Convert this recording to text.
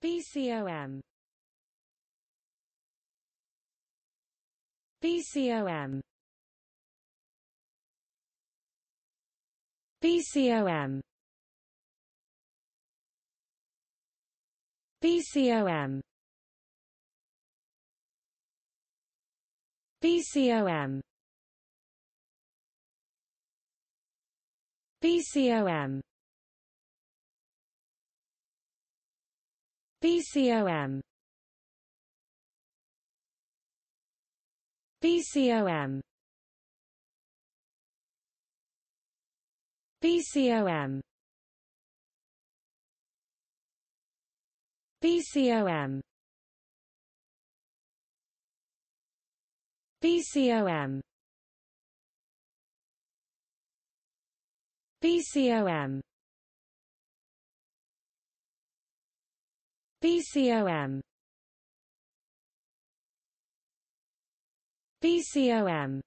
BCOM BCOM BCOM BCOM BCOM BCOM BCOM BCOM BCOM BCOM BCOM BCOM BCOM BCOM